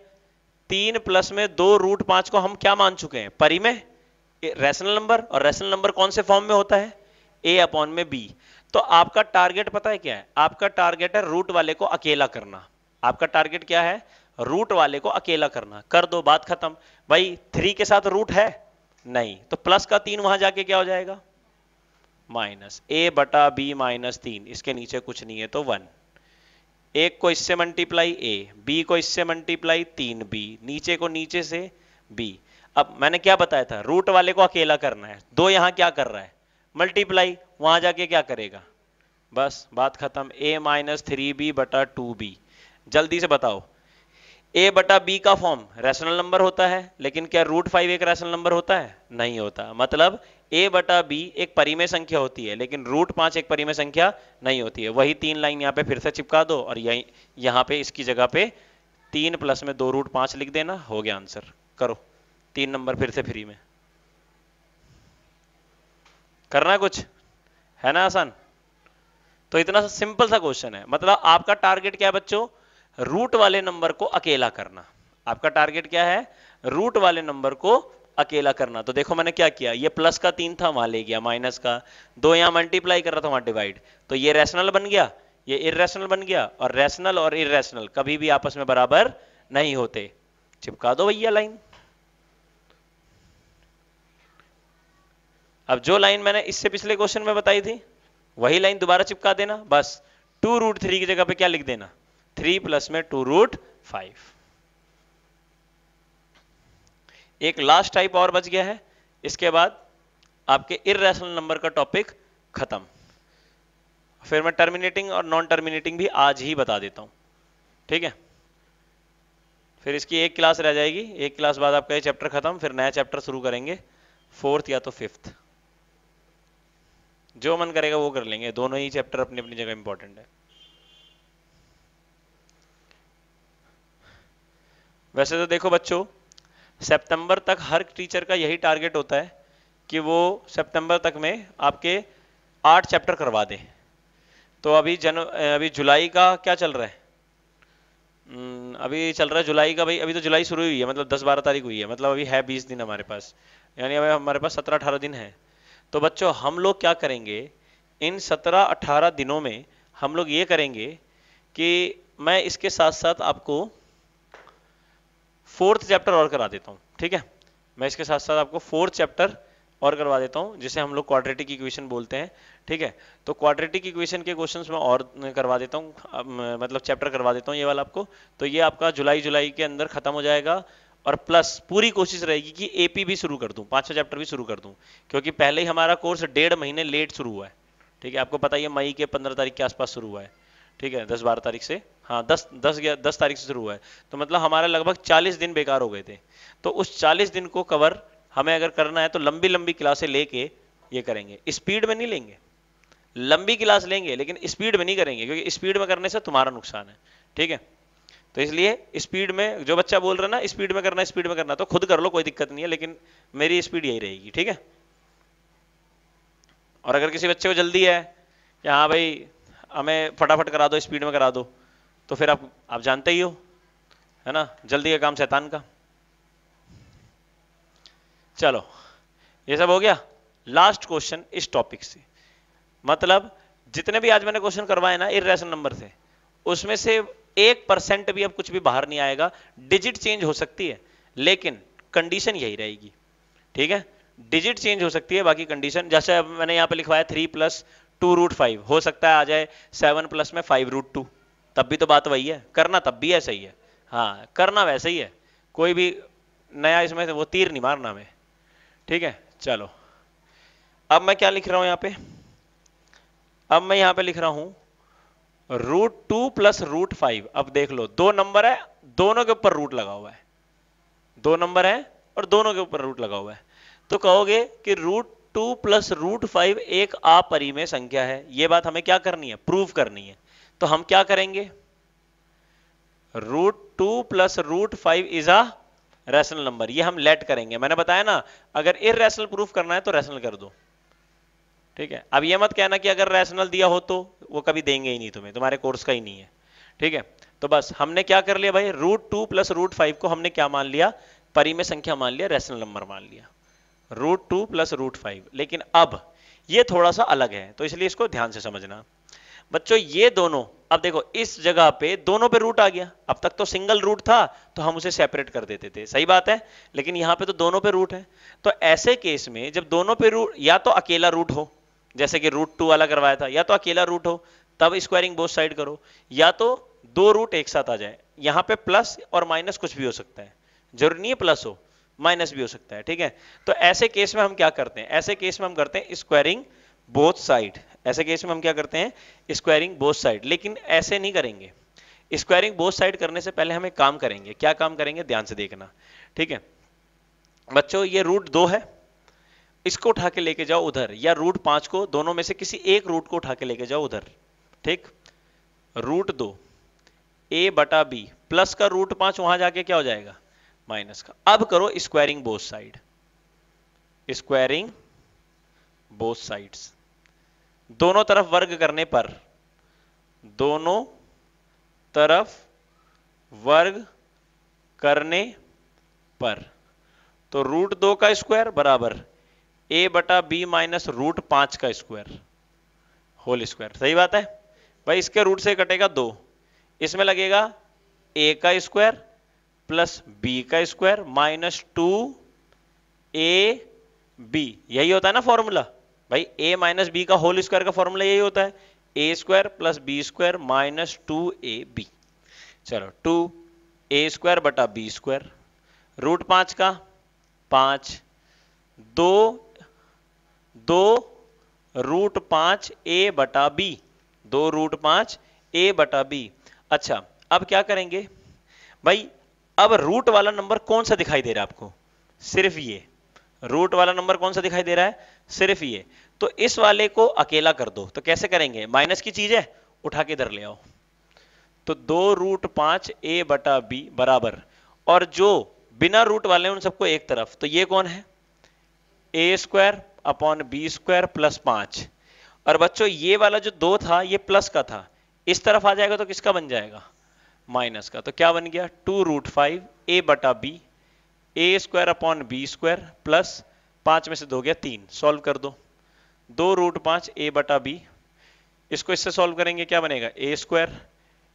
तीन प्लस में दो रूट पांच को हम क्या मान चुके हैं परी में रेशनल नंबर और रेशनल नंबर कौन से फॉर्म में होता है ए अपॉन में बी तो आपका टारगेट पता है क्या है आपका टारगेट है रूट वाले को अकेला करना आपका टारगेट क्या है रूट वाले को अकेला करना कर दो बात खत्म भाई थ्री के साथ रूट है नहीं तो प्लस का तीन वहां जाके क्या हो जाएगा माइनस ए बटा बी माइनस तीन इसके नीचे कुछ नहीं है तो वन एक को इससे मल्टीप्लाई ए बी को इससे मल्टीप्लाई तीन बी नीचे को नीचे से बी अब मैंने क्या बताया था रूट वाले को अकेला करना है दो यहां क्या कर रहा है मल्टीप्लाई वहां जाके क्या करेगा बस बात खत्म ए माइनस थ्री बी बटा टू बी जल्दी से बताओ ए बटा बी का फॉर्म रैशनल नंबर होता है लेकिन क्या रूट फाइव एक रैशनल नंबर होता है नहीं होता मतलब ए बटा बी एक परिमेय संख्या होती है लेकिन रूट पांच एक परिमेय संख्या नहीं होती है वही तीन लाइन यहाँ पे फिर से चिपका दो और यही यहाँ पे इसकी जगह पे तीन प्लस में दो रूट पांच लिख देना हो गया आंसर करो तीन नंबर फिर से फ्री में करना कुछ है ना आसान तो इतना सा सिंपल सा क्वेश्चन है मतलब आपका टारगेट क्या है बच्चों रूट वाले नंबर को अकेला करना आपका टारगेट क्या है रूट वाले नंबर को अकेला करना तो देखो मैंने क्या किया ये प्लस का तीन था वहां ले गया माइनस का दो यहां मल्टीप्लाई कर रहा था वहां डिवाइड तो ये रेशनल बन गया ये इेशनल बन गया और रेशनल और इेशनल कभी भी आपस में बराबर नहीं होते चिपका दो भैया लाइन अब जो लाइन मैंने इससे पिछले क्वेश्चन में बताई थी वही लाइन दोबारा चिपका देना बस टू रूट थ्री की जगह पे क्या लिख देना थ्री प्लस में टू रूट फाइव एक लास्ट टाइप और बच गया है इसके बाद आपके इेशनल नंबर का टॉपिक खत्म फिर मैं टर्मिनेटिंग और नॉन टर्मिनेटिंग भी आज ही बता देता हूं ठीक है फिर इसकी एक क्लास रह जाएगी एक क्लास बाद आपका ये चैप्टर खत्म फिर नया चैप्टर शुरू करेंगे फोर्थ या तो फिफ्थ जो मन करेगा वो कर लेंगे दोनों ही चैप्टर अपनी अपनी जगह इंपॉर्टेंट है वैसे तो देखो बच्चों सितंबर तक हर टीचर का यही टारगेट होता है कि वो सितंबर तक में आपके आठ चैप्टर करवा दें तो अभी जन अभी जुलाई का क्या चल रहा है हम्म, अभी चल रहा है जुलाई का भाई अभी तो जुलाई शुरू हुई है मतलब 10-12 तारीख हुई है मतलब अभी है 20 दिन हमारे पास यानी अभी हमारे पास 17-18 दिन है तो बच्चों हम लोग क्या करेंगे इन 17-18 दिनों में हम लोग ये करेंगे कि मैं इसके साथ साथ आपको फोर्थ चैप्टर और करा देता हूँ ठीक है मैं इसके साथ साथ आपको फोर्थ चैप्टर और करवा देता हूँ जिसे हम लोग क्वाड्रेटिक इक्वेशन बोलते हैं ठीक है तो क्वाड्रेटिक इक्वेशन के क्वेश्चन मैं और करवा देता हूँ मतलब चैप्टर करवा देता हूँ ये वाला आपको तो ये आपका जुलाई जुलाई के अंदर खत्म हो जाएगा और प्लस पूरी कोशिश रहेगी कि एपी भी शुरू कर दूं पांचवा चैप्टर भी शुरू कर दूं क्योंकि पहले ही हमारा कोर्स डेढ़ महीने लेट शुरू हुआ है ठीक है आपको पता ही है मई के पंद्रह तारीख के आसपास शुरू हुआ है ठीक है दस बारह तारीख से हाँ दस दस दस तारीख से शुरू हुआ है तो मतलब हमारा लगभग चालीस दिन बेकार हो गए थे तो उस चालीस दिन को कवर हमें अगर करना है तो लंबी लंबी क्लासे लेके ये करेंगे स्पीड में नहीं लेंगे लंबी क्लास लेंगे लेकिन स्पीड में नहीं करेंगे क्योंकि स्पीड में करने से तुम्हारा नुकसान है ठीक है तो इसलिए स्पीड में जो बच्चा बोल रहा ना स्पीड में करना स्पीड में करना तो खुद कर लो कोई दिक्कत नहीं है लेकिन मेरी स्पीड यही रहेगी ठीक है और अगर किसी बच्चे को जल्दी है कि हाँ भाई हमें फटाफट करा दो स्पीड में करा दो तो फिर आप आप जानते ही हो है ना जल्दी का काम शैतान का चलो ये सब हो गया लास्ट क्वेश्चन इस टॉपिक से मतलब जितने भी आज मैंने क्वेश्चन करवाए ना इरेशनल नंबर से उसमें से एक परसेंट भी अब कुछ भी बाहर नहीं आएगा डिजिट चेंज हो सकती है लेकिन कंडीशन यही रहेगी ठीक है डिजिट चेंज हो सकती है बाकी कंडीशन जैसे अब मैंने यहां पे लिखवाया three plus two root five हो सकता है आ जाए सेवन प्लस में फाइव रूट टू तब भी तो बात वही है करना तब भी ऐसा ही है हाँ करना वैसे ही है कोई भी नया इसमें वो तीर नहीं मारना हमें ठीक है चलो अब मैं क्या लिख रहा हूं यहां पे अब मैं यहां पे लिख रहा हूं root two plus root five अब देख लो दो नंबर है दोनों के ऊपर रूट लगा हुआ है दो नंबर है और दोनों के ऊपर रूट लगा हुआ है तो कहोगे कि root two plus root five एक अपरिमेय संख्या है यह बात हमें क्या करनी है प्रूव करनी है तो हम क्या करेंगे root two plus root five is a rational number ये हम लेट करेंगे मैंने बताया ना अगर इरेशनल प्रूफ करना है तो रैशनल कर दो ठीक है अब ये मत कहना कि अगर रैशनल दिया हो तो वो कभी देंगे ही नहीं तुम्हें तुम्हारे कोर्स का ही नहीं है ठीक है तो बस हमने क्या कर लिया भाई root two plus root five को हमने क्या मान लिया परी में संख्या मान लिया रैशनल नंबर मान लिया root two plus root five लेकिन अब ये थोड़ा सा अलग है तो इसलिए इसको ध्यान से समझना बच्चों ये दोनों अब देखो इस जगह पे दोनों पे रूट आ गया अब तक तो सिंगल रूट था तो हम उसे सेपरेट कर देते थे सही बात है लेकिन यहां पे तो दोनों पे रूट है तो ऐसे केस में जब दोनों पे रूट या तो अकेला रूट हो जैसे कि रूट टू वाला करवाया था या तो अकेला रूट हो तब स्क्वायरिंग बोथ साइड करो या तो दो रूट एक साथ आ जाए यहां पर प्लस और माइनस कुछ भी हो सकता है जरूरी नहीं है प्लस हो माइनस भी हो सकता है ठीक है तो ऐसे केस में हम क्या करते हैं ऐसे केस में हम करते हैं स्क्वायरिंग बोथ साइड ऐसे केस में हम क्या करते हैं स्क्वायरिंग बोथ साइड लेकिन ऐसे नहीं करेंगे स्क्वायरिंग बोथ साइड करने से पहले हम एक काम करेंगे क्या काम करेंगे ध्यान से देखना ठीक है बच्चों ये रूट दो है इसको उठा के लेके जाओ उधर या रूट पांच को दोनों में से किसी एक रूट को उठा के लेके जाओ उधर ठीक रूट दो ए बटा बी प्लस का रूट पांच वहां जाके क्या हो जाएगा माइनस का अब करो squaring both side squaring both sides दोनों तरफ वर्ग करने पर दोनों तरफ वर्ग करने पर तो रूट दो का स्क्वायर बराबर ए बटा बी माइनस रूट पांच का स्क्वायर होल स्क्वायर सही बात है भाई इसके रूट से कटेगा दो इसमें लगेगा ए का स्क्वायर प्लस बी का square minus two A B यही होता है ना फॉर्मूला भाई ए माइनस बी का होल स्क्वायर का फॉर्मूला यही होता है A square plus B square minus two A B चलो टू ए स्क्वायर बटा बी स्क्वायर रूट पांच का पांच दो दो रूट पांच ए बटा बी दो रूट पांच ए बटा बी अच्छा अब क्या करेंगे भाई अब रूट वाला नंबर कौन सा दिखाई दे रहा है आपको सिर्फ ये रूट वाला नंबर कौन सा दिखाई दे रहा है सिर्फ ये तो इस वाले को अकेला कर दो तो कैसे करेंगे माइनस की चीज है उठा के इधर ले आओ तो दो रूट पांच ए बटा बी बराबर और जो बिना रूट वाले उन सबको एक तरफ तो ये कौन है A square upon B square plus पांच और बच्चों ये वाला जो दो था ये प्लस का था इस तरफ आ जाएगा तो किसका बन जाएगा माइनस का तो क्या बन गया टू रूट फाइव ए बटा B A square upon B square plus पांच में से दो गया तीन सॉल्व कर दो दो रूट पांच ए बटा बी इसको इससे सॉल्व करेंगे क्या बनेगा ए स्क्वायर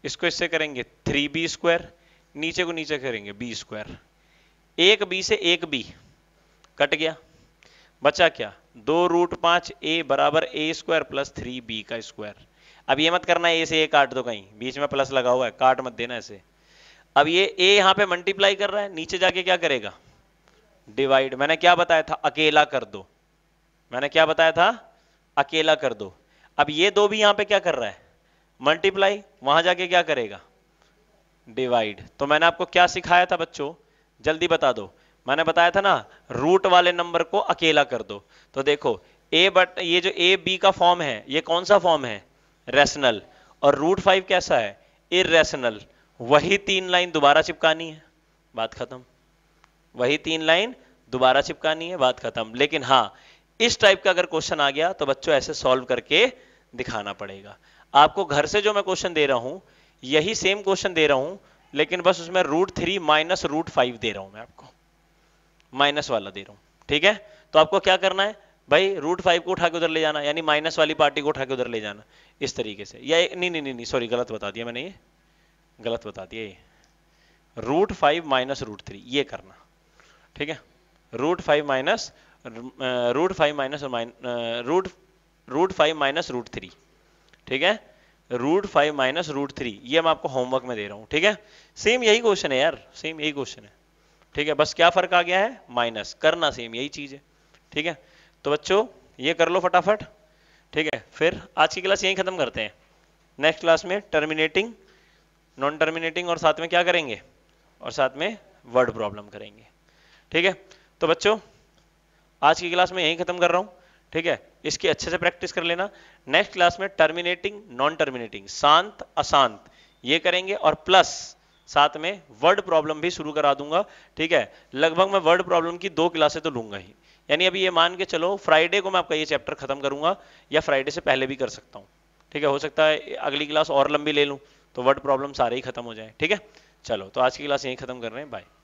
इसको इससे करेंगे थ्री बी स्क्वायर नीचे को नीचे करेंगे बी स्क्वायर एक बी से एक बी कट गया बचा क्या दो रूट पांच ए बराबर A square plus three B का स्क्वायर अब ये मत करना ए से ए काट दो कहीं बीच में प्लस लगा हुआ है काट मत देना ऐसे अब ये ए यहाँ पे मल्टीप्लाई कर रहा है नीचे जाके क्या करेगा डिवाइड मैंने क्या बताया था अकेला कर दो मैंने क्या बताया था अकेला कर दो अब ये दो भी यहां पे क्या कर रहा है मल्टीप्लाई वहां जाके क्या करेगा डिवाइड तो मैंने आपको क्या सिखाया था बच्चों जल्दी बता दो मैंने बताया था ना रूट वाले नंबर को अकेला कर दो तो देखो ए बट ये जो ए बी का फॉर्म है ये कौन सा फॉर्म है रेशनल और रूट फाइव कैसा है इेशनल वही तीन लाइन दोबारा चिपकानी है बात खत्म वही तीन लाइन दोबारा चिपकानी है बात खत्म लेकिन हाँ इस टाइप का अगर क्वेश्चन आ गया तो बच्चों ऐसे सॉल्व करके दिखाना पड़ेगा आपको घर से जो मैं क्वेश्चन दे रहा हूं यही सेम क्वेश्चन दे रहा हूं लेकिन बस उसमें root three minus root five दे रहा हूं मैं आपको माइनस वाला दे रहा हूं ठीक है तो आपको क्या करना है भाई रूट फाइव को उठा के उधर ले जाना यानी माइनस वाली पार्टी को उठा के उधर ले जाना इस तरीके से या नहीं नहीं नहीं नहीं सॉरी गलत बता दिया मैंने ये गलत बता दिया ये root five minus root three ये करना ठीक है root five minus root five minus और minus root root five minus root three ठीक है root five minus root three ये मैं आपको होमवर्क में दे रहा हूँ ठीक है सेम यही क्वेश्चन है यार सेम यही क्वेश्चन है ठीक है बस क्या फर्क आ गया है माइनस करना सेम यही चीज है ठीक है तो बच्चों ये कर लो फटाफट ठीक है फिर आज की क्लास यही खत्म करते हैं नेक्स्ट क्लास में टर्मिनेटिंग नॉन टर्मिनेटिंग और साथ में क्या करेंगे और साथ में वर्ड प्रॉब्लम करेंगे ठीक है तो बच्चों आज की क्लास में यहीं खत्म कर रहा हूँ ठीक है इसकी अच्छे से प्रैक्टिस कर लेना नेक्स्ट क्लास में टर्मिनेटिंग नॉन टर्मिनेटिंग शांत अशांत ये करेंगे और प्लस साथ में वर्ड प्रॉब्लम भी शुरू करा दूंगा ठीक है लगभग मैं वर्ड प्रॉब्लम की दो क्लासे तो लूंगा ही यानी अभी ये मान के चलो फ्राइडे को मैं आपका ये चैप्टर खत्म करूंगा या फ्राइडे से पहले भी कर सकता हूँ ठीक है हो सकता है अगली क्लास और लंबी ले लूँ तो वर्ड प्रॉब्लम सारे ही खत्म हो जाए ठीक है चलो तो आज की क्लास यही खत्म कर रहे हैं बाय